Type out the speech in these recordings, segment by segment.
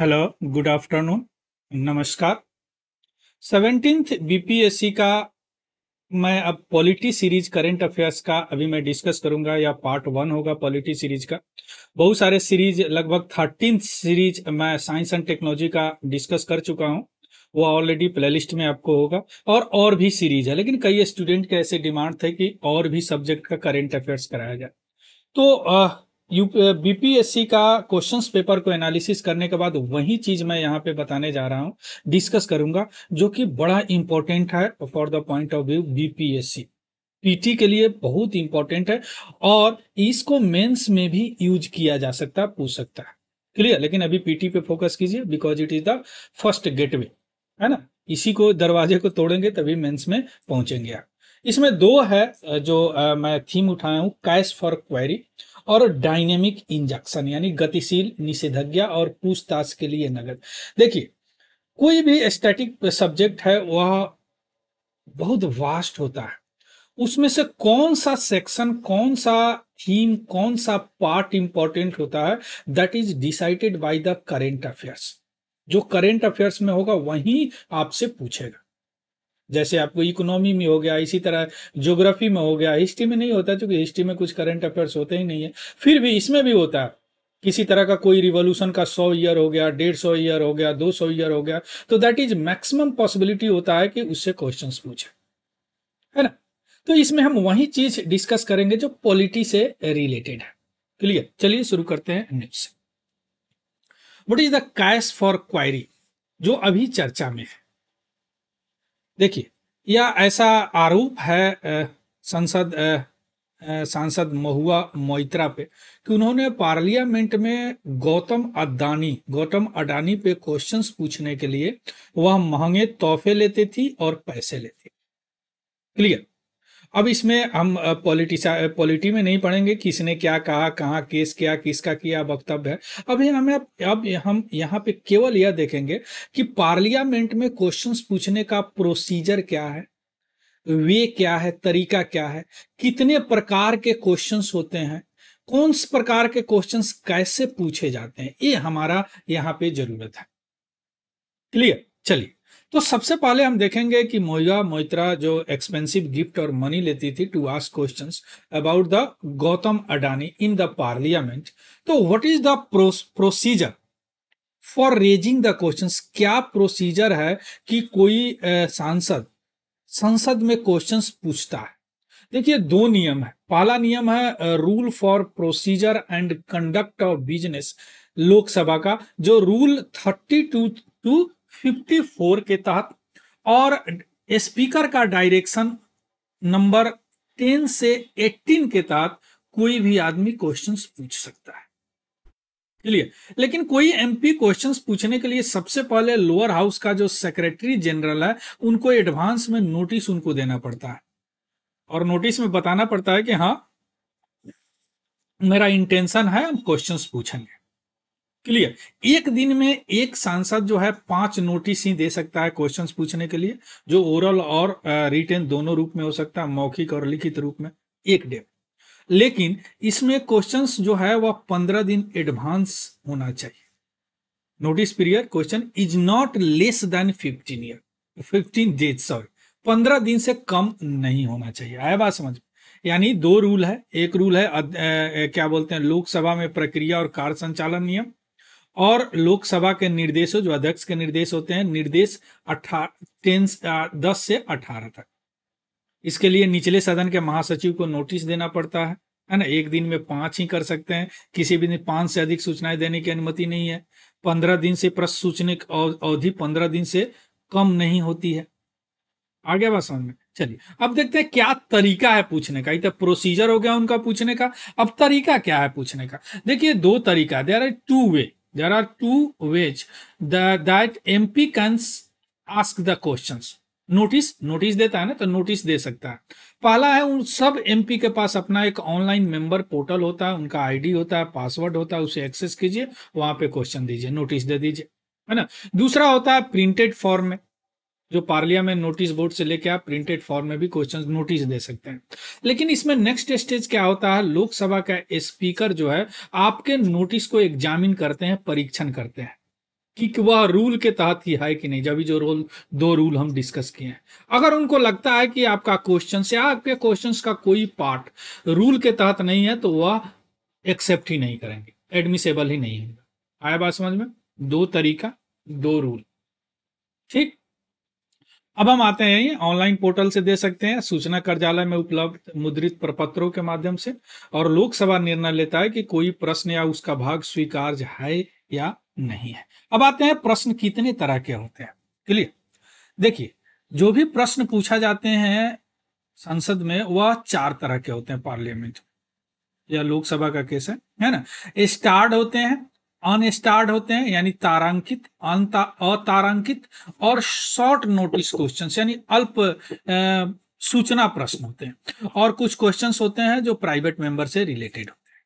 Hello good afternoon नमस्कार सेवेंटीन्थ BPSC का मैं अब पॉलिटी सीरीज करंट अफेयर्स का अभी मैं डिस्कस करूंगा या पार्ट वन होगा पॉलिटी सीरीज का बहुत सारे सीरीज लगभग थर्टीन सीरीज मैं साइंस एंड टेक्नोलॉजी का डिस्कस कर चुका हूं वो ऑलरेडी प्लेलिस्ट में आपको होगा और और भी सीरीज है लेकिन कई स्टूडेंट के ऐसे डिमांड थे कि और भी सब्जेक्ट का करेंट अफेयर्स कराया जाए तो आ, बीपीएससी का क्वेश्चंस पेपर को एनालिसिस करने के बाद वही चीज मैं यहाँ पे बताने जा रहा हूँ डिस्कस करूंगा जो कि बड़ा इंपॉर्टेंट है for the point of view BPSC PT के लिए बहुत इंपॉर्टेंट है और इसको मेंस में भी यूज किया जा सकता पूछ सकता है क्लियर लेकिन अभी पीटी पे फोकस कीजिए because it is the first gateway है ना इसी को दरवाजे को तोड़ेंगे तभी मेंस में पहुंचेंगे आप इसमें दो है जो आ, मैं थीम उठाया हूँ कैश फॉर क्वेरी और डायनेमिक इंजेक्शन यानी गतिशील निषेधज्ञा और पूछताछ के लिए नगद देखिए कोई भी स्टैटिक सब्जेक्ट है वह बहुत वास्ट होता है उसमें से कौन सा सेक्शन कौन सा थीम कौन सा पार्ट इंपॉर्टेंट होता है that is decided by the current affairs जो करेंट अफेयर्स में होगा वही आपसे पूछेगा जैसे आपको इकोनॉमी में हो गया इसी तरह ज्योग्राफी में हो गया हिस्ट्री में नहीं होता क्योंकि हिस्ट्री में कुछ करंट अफेयर्स होते ही नहीं है फिर भी इसमें भी होता है किसी तरह का कोई रिवोल्यूशन का सौ ईयर हो गया डेढ़ सौ ईयर हो गया दो सौ ईयर हो गया तो दैट इज मैक्सिमम पॉसिबिलिटी होता है कि उससे क्वेश्चन पूछे है ना तो इसमें हम वही चीज डिस्कस करेंगे जो पॉलिटी से रिलेटेड है क्लियर चलिए शुरू करते हैं न्यूज से what is the cash for query जो अभी चर्चा में है देखिए यह ऐसा आरोप है संसद सांसद महुआ मोइत्रा पे कि उन्होंने पार्लियामेंट में गौतम अडानी गौतम अडानी पे क्वेश्चंस पूछने के लिए वह महंगे तोहफे लेती थी और पैसे लेती क्लियर अब इसमें हम पॉलिटिसा पॉलिटी में नहीं पढ़ेंगे किसने क्या कहा कहाँ केस किया किसका किया वक्तव्य है अब हमें अब हम यहाँ पे केवल यह देखेंगे कि पार्लियामेंट में क्वेश्चंस पूछने का प्रोसीजर क्या है वे क्या है तरीका क्या है कितने प्रकार के क्वेश्चंस होते हैं कौन से प्रकार के क्वेश्चंस कैसे पूछे जाते हैं ये हमारा यहाँ पे जरूरत है क्लियर चलिए तो सबसे पहले हम देखेंगे कि मोइगा मोइत्रा जो एक्सपेंसिव गिफ्ट और मनी लेती थी to ask questions about the Gautam Adani in the parliament तो what is the procedure for raising the questions क्या प्रोसीजर है कि कोई सांसद संसद में क्वेश्चंस पूछता है देखिए दो नियम है पहला नियम है rule for procedure and conduct of business Lok Sabha का जो रूल थर्टी टू टू 54 के तहत और स्पीकर का डायरेक्शन नंबर 10 से 18 के तहत कोई भी आदमी क्वेश्चंस पूछ सकता है क्लियर लेकिन कोई एमपी क्वेश्चंस पूछने के लिए सबसे पहले लोअर हाउस का जो सेक्रेटरी जनरल है उनको एडवांस में नोटिस उनको देना पड़ता है और नोटिस में बताना पड़ता है कि हाँ मेरा इंटेंशन है हम क्वेश्चंस पूछेंगे क्लियर एक दिन में एक सांसद जो है पांच नोटिस ही दे सकता है क्वेश्चंस पूछने के लिए जो ओरल और रिटेन दोनों रूप में हो सकता है मौखिक और लिखित रूप में एक डे लेकिन इसमें क्वेश्चंस जो है वह पंद्रह दिन एडवांस होना चाहिए notice period question is not less than fifteen year fifteen days sorry पंद्रह दिन से कम नहीं होना चाहिए आया बात समझ में यानी दो रूल है एक रूल है अद, ए, ए, क्या बोलते हैं लोकसभा में प्रक्रिया और कार्य संचालन नियम और लोकसभा के निर्देशों जो अध्यक्ष के निर्देश होते हैं निर्देश टेन दस से अठारह तक इसके लिए निचले सदन के महासचिव को नोटिस देना पड़ता है है ना एक दिन में पांच ही कर सकते हैं किसी भी दिन पांच से अधिक सूचनाएं देने की अनुमति नहीं है पंद्रह दिन से प्रश्न सूचने अवधि पंद्रह दिन से कम नहीं होती है आगे बात समझ में चलिए अब देखते हैं क्या तरीका है पूछने का इतना तो प्रोसीजर हो गया उनका पूछने का अब तरीका क्या है पूछने का देखिए दो तरीका there are two way There are two ways the, that MP can ask the questions. Notice notice देता है ना तो नोटिस दे सकता है पहला है उन सब एमपी के पास अपना एक ऑनलाइन मेंबर पोर्टल होता है उनका आईडी होता है पासवर्ड होता है उसे एक्सेस कीजिए वहां पे क्वेश्चन दीजिए नोटिस दे दीजिए है ना दूसरा होता है प्रिंटेड फॉर्म में जो पार्लिया में नोटिस बोर्ड से लेके आप प्रिंटेड फॉर्म में भी क्वेश्चन नोटिस दे सकते हैं लेकिन इसमें नेक्स्ट स्टेज क्या होता है लोकसभा का स्पीकर जो है आपके नोटिस को एग्जामिन करते हैं परीक्षण करते हैं कि वह रूल के तहत ही है कि नहीं जब जो रूल दो रूल हम डिस्कस किए हैं अगर उनको लगता है कि आपका क्वेश्चन या आपके क्वेश्चन का कोई पार्ट रूल के तहत नहीं है तो वह एक्सेप्ट ही नहीं करेंगे एडमिसेबल ही नहीं होगा आया बात समझ में दो तरीका दो रूल ठीक अब हम आते हैं ऑनलाइन पोर्टल से दे सकते हैं सूचना कार्यालय में उपलब्ध मुद्रित प्रपत्रों के माध्यम से और लोकसभा निर्णय लेता है कि कोई प्रश्न या उसका भाग स्वीकार है या नहीं है अब आते हैं प्रश्न कितने तरह के होते हैं क्लियर देखिए जो भी प्रश्न पूछा जाते हैं संसद में वह चार तरह के होते हैं पार्लियामेंट या लोकसभा का केस है है ना स्टार्ट होते हैं अनस्टार्ड होते हैं यानी तारांकित अतारांकित और शॉर्ट नोटिस क्वेश्चन यानी अल्प आ, सूचना प्रश्न होते हैं और कुछ क्वेश्चंस होते हैं जो प्राइवेट मेंबर से रिलेटेड होते हैं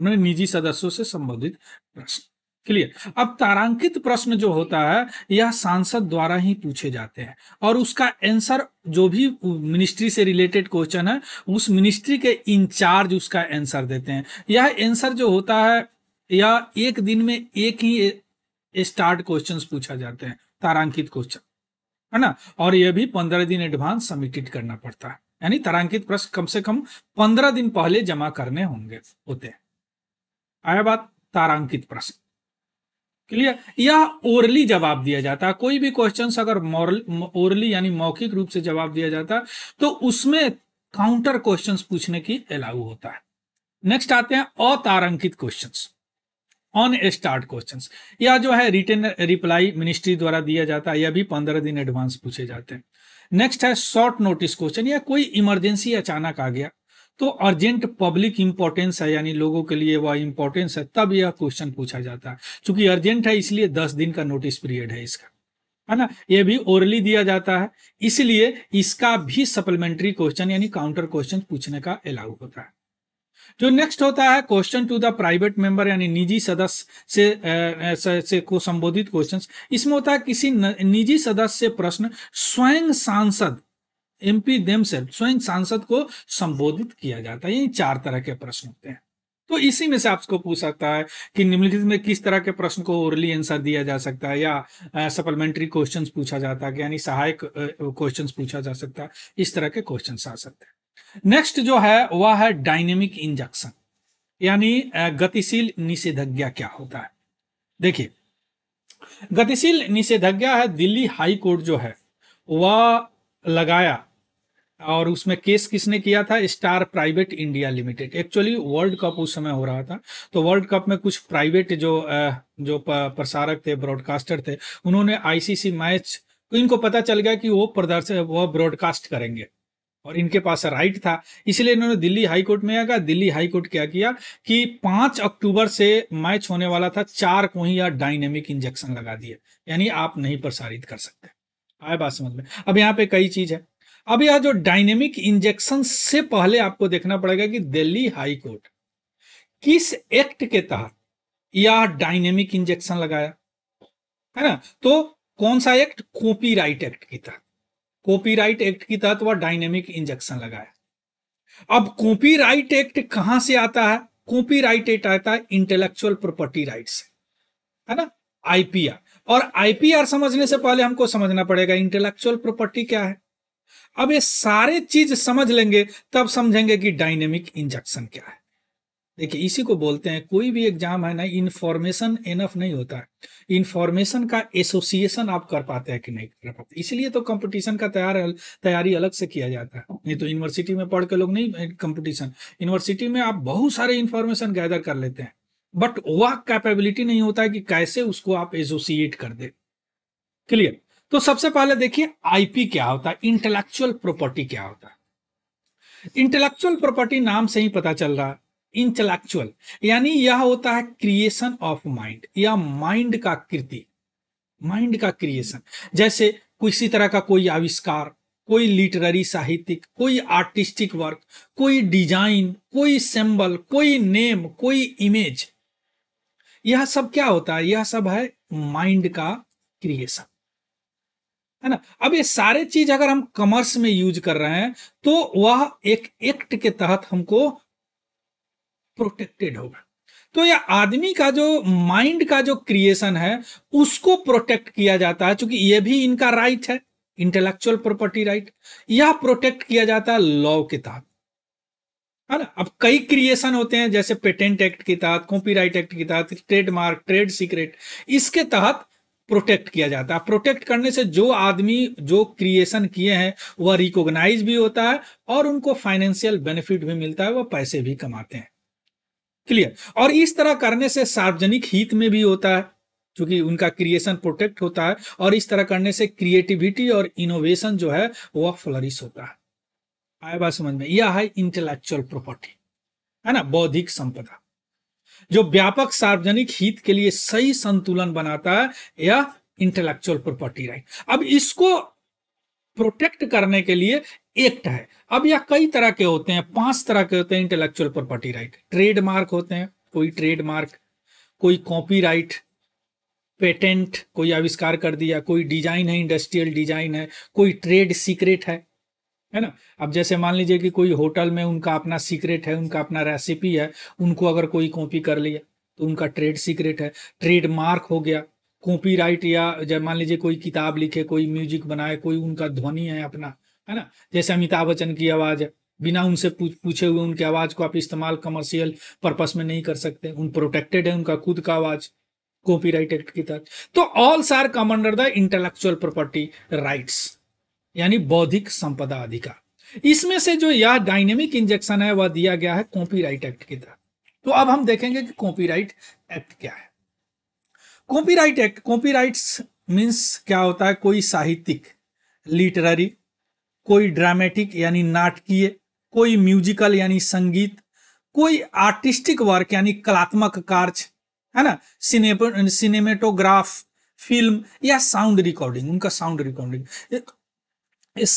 उन्होंने निजी सदस्यों से संबंधित प्रश्न क्लियर अब तारांकित प्रश्न जो होता है यह सांसद द्वारा ही पूछे जाते हैं और उसका आंसर जो भी मिनिस्ट्री से रिलेटेड क्वेश्चन है उस मिनिस्ट्री के इंचार्ज उसका आंसर देते हैं यह आंसर जो होता है या एक दिन में एक ही स्टार्ट क्वेश्चन पूछा जाते हैं तारांकित क्वेश्चन है ना और यह भी पंद्रह दिन एडवांस सबमिटेड करना पड़ता है यानी तारांकित प्रश्न कम से कम पंद्रह दिन पहले जमा करने होंगे होते हैं आया बात तारांकित प्रश्न क्लियर यह ओरली जवाब दिया जाता है कोई भी क्वेश्चन अगर ओरली यानी मौखिक रूप से जवाब दिया जाता तो उसमें काउंटर क्वेश्चंस पूछने की अलाउ होता है नेक्स्ट आते हैं अतारांकित क्वेश्चंस ऑन स्टार्ट क्वेश्चन या जो है रिटर्न रिप्लाई मिनिस्ट्री द्वारा दिया जाता है या भी पंद्रह दिन एडवांस पूछे जाते हैं नेक्स्ट है शॉर्ट नोटिस क्वेश्चन या कोई इमरजेंसी अचानक आ गया तो अर्जेंट पब्लिक इंपॉर्टेंस है यानी लोगों के लिए वह इंपॉर्टेंस है तब यह क्वेश्चन पूछा जाता है क्योंकि अर्जेंट है इसलिए दस दिन का नोटिस पीरियड है इसका है ना यह भी ओरली दिया जाता है इसलिए इसका भी सप्लीमेंट्री क्वेश्चन यानी काउंटर क्वेश्चन पूछने का अलाउ होता है जो नेक्स्ट होता है question to the private member यानी निजी सदस्य से, से, को संबोधित क्वेश्चन इसमें होता है किसी निजी सदस्य से प्रश्न स्वयं सांसद एमपी से स्वयं सांसद को संबोधित किया जाता है ये चार तरह के प्रश्न होते हैं तो इसी में से आपको पूछ सकता है कि निम्नलिखित में किस तरह के प्रश्न को ओरली आंसर दिया जा सकता है या सप्लीमेंट्री क्वेश्चंस पूछा जाता है यानी सहायक क्वेश्चंस पूछा जा सकता है इस तरह के क्वेश्चंस आ सकते हैं नेक्स्ट जो है वह है डायनेमिक इंजेक्शन यानी गतिशील निषेधाज्ञा क्या होता है देखिए गतिशील निषेधाज्ञा है दिल्ली हाई कोर्ट जो है वह लगाया और उसमें केस किसने किया था star private India limited actually world cup उस समय हो रहा था तो वर्ल्ड कप में कुछ प्राइवेट जो जो प्रसारक थे ब्रॉडकास्टर थे उन्होंने आईसीसी मैच इनको पता चल गया कि वो प्रदर्शन वो ब्रॉडकास्ट करेंगे और इनके पास राइट था इसलिए इन्होंने दिल्ली हाई कोर्ट में आगा दिल्ली हाई कोर्ट क्या किया कि पांच अक्टूबर से मैच होने वाला था चार को ही डायनेमिक इंजेक्शन लगा दिए यानी आप नहीं प्रसारित कर सकते आए बात समझ में अब यहाँ पे कई चीज है अब यह जो डायनेमिक इंजेक्शन से पहले आपको देखना पड़ेगा कि दिल्ली हाई कोर्ट किस एक्ट के तहत यह डायनेमिक इंजेक्शन लगाया है ना तो कौन सा एक्ट कॉपीराइट एक्ट के तहत कॉपीराइट एक्ट के तहत वह डायनेमिक इंजेक्शन लगाया अब कॉपीराइट एक्ट कहां से आता है कॉपीराइट एक्ट आता है इंटेलेक्चुअल प्रॉपर्टी राइट से है ना आईपीआर और आईपीआर समझने से पहले हमको समझना पड़ेगा इंटेलेक्चुअल प्रॉपर्टी क्या है अब ये सारे चीज समझ लेंगे तब समझेंगे कि डायनेमिक इंजेक्शन क्या है देखिए इसी को बोलते हैं कोई भी एग्जाम है ना इन्फॉर्मेशन एनफ नहीं होता है इन्फॉर्मेशन का एसोसिएशन आप कर पाते हैं कि नहीं कर पाते इसलिए तो कंपटीशन का तैयार तैयारी अलग से किया जाता है नहीं तो यूनिवर्सिटी में पढ़ के लोग नहीं कंपटीशन यूनिवर्सिटी में आप बहुत सारे इन्फॉर्मेशन गैदर कर लेते हैं बट वह कैपेबिलिटी नहीं होता है कि कैसे उसको आप एसोसिएट कर दे क्लियर तो सबसे पहले देखिए आईपी क्या होता है इंटेलेक्चुअल प्रॉपर्टी क्या होता है इंटेलेक्चुअल प्रॉपर्टी नाम से ही पता चल रहा है इंटेलेक्चुअल यानी यह होता है क्रिएशन ऑफ माइंड या माइंड का कृति माइंड का क्रिएशन जैसे किसी तरह का कोई आविष्कार कोई लिटरेरी साहित्यिक कोई आर्टिस्टिक वर्क कोई डिजाइन कोई सिंबल कोई नेम कोई इमेज यह सब क्या होता है यह सब है माइंड का क्रिएशन है ना अब ये सारे चीज अगर हम कॉमर्स में यूज कर रहे हैं तो वह एक एक्ट के तहत हमको प्रोटेक्टेड होगा तो यह आदमी का जो माइंड का जो क्रिएशन है उसको प्रोटेक्ट किया जाता है क्योंकि यह भी इनका राइट है इंटेलेक्चुअल प्रॉपर्टी राइट यह प्रोटेक्ट किया जाता है लॉ के तहत है ना अब कई क्रिएशन होते हैं जैसे पेटेंट एक्ट के तहत कॉपीराइट एक्ट के तहत ट्रेडमार्क ट्रेड सीक्रेट इसके तहत प्रोटेक्ट किया जाता है प्रोटेक्ट करने से जो आदमी जो क्रिएशन किए हैं वह रिकॉग्नाइज भी होता है और उनको फाइनेंशियल बेनिफिट भी मिलता है वह पैसे भी कमाते हैं क्लियर और इस तरह करने से सार्वजनिक हित में भी होता है क्योंकि उनका क्रिएशन प्रोटेक्ट होता है और इस तरह करने से क्रिएटिविटी और इनोवेशन जो है वह फ्लरिश होता है आया बात समझ में यह है इंटेलेक्चुअल प्रॉपर्टी है ना बौद्धिक संपदा जो व्यापक सार्वजनिक हित के लिए सही संतुलन बनाता है यह इंटेलेक्चुअल प्रॉपर्टी राइट अब इसको प्रोटेक्ट करने के लिए एक्ट है अब यह कई तरह के होते हैं पांच तरह के होते हैं इंटेलेक्चुअल प्रॉपर्टी राइट ट्रेडमार्क होते हैं कोई ट्रेडमार्क कोई कॉपीराइट पेटेंट कोई आविष्कार कर दिया कोई डिजाइन है इंडस्ट्रियल डिजाइन है कोई ट्रेड सीक्रेट है है ना अब जैसे मान लीजिए कि कोई होटल में उनका अपना सीक्रेट है उनका अपना रेसिपी है उनको अगर कोई कॉपी कर लिया तो उनका ट्रेड सीक्रेट है ट्रेडमार्क हो गया कॉपीराइट या जब मान लीजिए कोई किताब लिखे कोई म्यूजिक बनाए कोई उनका ध्वनि है अपना है ना जैसे अमिताभ बच्चन की आवाज है बिना उनसे पूछे हुए उनकी आवाज को आप इस्तेमाल कमर्शियल पर्पस में नहीं कर सकते उन प्रोटेक्टेड है उनका खुद का आवाज कॉपीराइट एक्ट के तहत तो all sort come under the intellectual property rights यानी बौद्धिक संपदा अधिकार इसमें से जो यह डायनेमिक इंजेक्शन है वह दिया गया है कॉपीराइट एक्ट के तहत तो अब हम देखेंगे कि कॉपीराइट एक्ट क्या है कॉपीराइट एक्ट कॉपीराइट्स मींस क्या होता है कोई साहित्यिक लिटररी कोई ड्रामेटिक यानी नाटकीय कोई म्यूजिकल यानी संगीत कोई आर्टिस्टिक वर्क यानी कलात्मक कार्य है ना सिने सिनेमेटोग्राफ फिल्म या साउंड रिकॉर्डिंग उनका साउंड रिकॉर्डिंग ये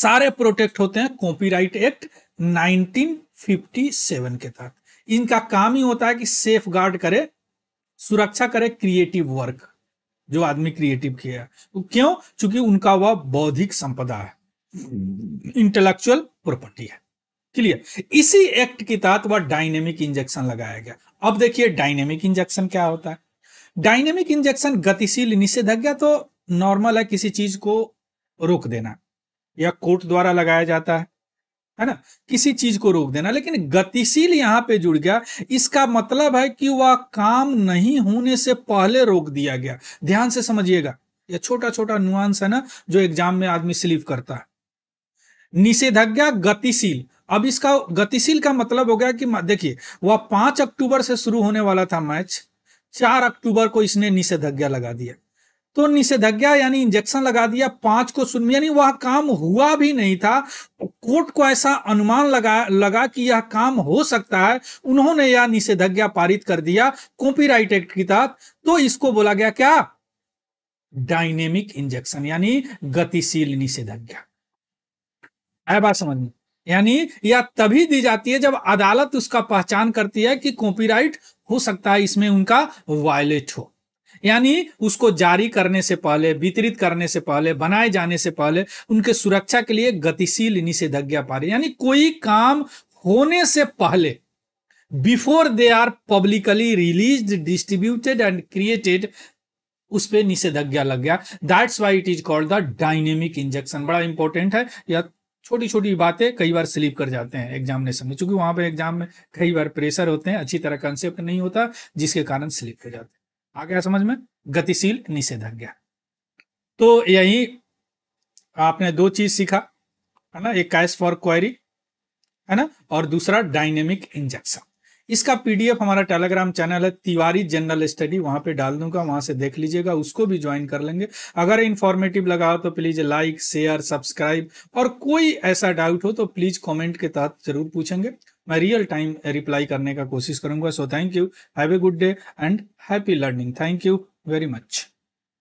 सारे प्रोटेक्ट होते हैं कॉपीराइट एक्ट 1957 के तहत इनका काम ही होता है कि सेफ गार्ड करे सुरक्षा करे क्रिएटिव वर्क जो आदमी क्रिएटिव किया क्यों चूंकि उनका वह बौद्धिक संपदा है इंटेलेक्चुअल प्रॉपर्टी है क्लियर इसी एक्ट के तहत वह डायनेमिक इंजेक्शन लगाया गया अब देखिए डायनेमिक इंजेक्शन क्या होता है डायनेमिक इंजेक्शन गतिशील निषेधाज्ञा तो नॉर्मल है किसी चीज को रोक देना या कोर्ट द्वारा लगाया जाता है है ना किसी चीज को रोक देना लेकिन गतिशील यहां पे जुड़ गया इसका मतलब है कि वह काम नहीं होने से पहले रोक दिया गया ध्यान से समझिएगा यह छोटा छोटा नुआंस है ना जो एग्जाम में आदमी स्लीव करता है निषेधाज्ञा गतिशील अब इसका गतिशील का मतलब हो गया कि देखिए वह पांच अक्टूबर से शुरू होने वाला था मैच चार अक्टूबर को इसने निषेधाज्ञा लगा दिया तो निषेधाज्ञा यानी इंजेक्शन लगा दिया पांच को सुन यानी वह काम हुआ भी नहीं था कोर्ट को ऐसा अनुमान लगा लगा कि यह काम हो सकता है उन्होंने यह निषेधाज्ञा पारित कर दिया कॉपीराइट एक्ट के तहत तो इसको बोला गया क्या डायनेमिक इंजेक्शन यानी गतिशील निषेधाज्ञा है बात समझ में यानी या तभी दी जाती है जब अदालत उसका पहचान करती है कि कॉपीराइट हो सकता है इसमें उनका वायलेट हो यानी उसको जारी करने से पहले वितरित करने से पहले बनाए जाने से पहले उनके सुरक्षा के लिए गतिशील निषेधज्ञा पारी यानी कोई काम होने से पहले before they are publicly release distributed and created उस पर निषेधाज्ञा लग गया that's why it is called the dynamic injection बड़ा इंपॉर्टेंट है या छोटी छोटी बातें कई बार स्लिप कर जाते हैं एग्जामिनेशन में चूंकि वहां पर एग्जाम में कई बार प्रेशर होते हैं अच्छी तरह कंसेप्ट नहीं होता जिसके कारण स्लिप हो जाते हैं आ गया समझ में गतिशील निषेधाज्ञा तो यही आपने दो चीज सीखा है ना एक कैश फॉर क्वायरी है ना और दूसरा डायनेमिक इंजेक्शन इसका पीडीएफ हमारा टेलीग्राम चैनल है तिवारी जनरल स्टडी वहां पे डाल दूंगा वहां से देख लीजिएगा उसको भी ज्वाइन कर लेंगे अगर इन्फॉर्मेटिव लगा हो तो प्लीज लाइक शेयर सब्सक्राइब और कोई ऐसा डाउट हो तो प्लीज कॉमेंट के तहत जरूर पूछेंगे मैं रियल टाइम रिप्लाई करने का कोशिश करूंगा so thank you have a good day and happy learning thank you very much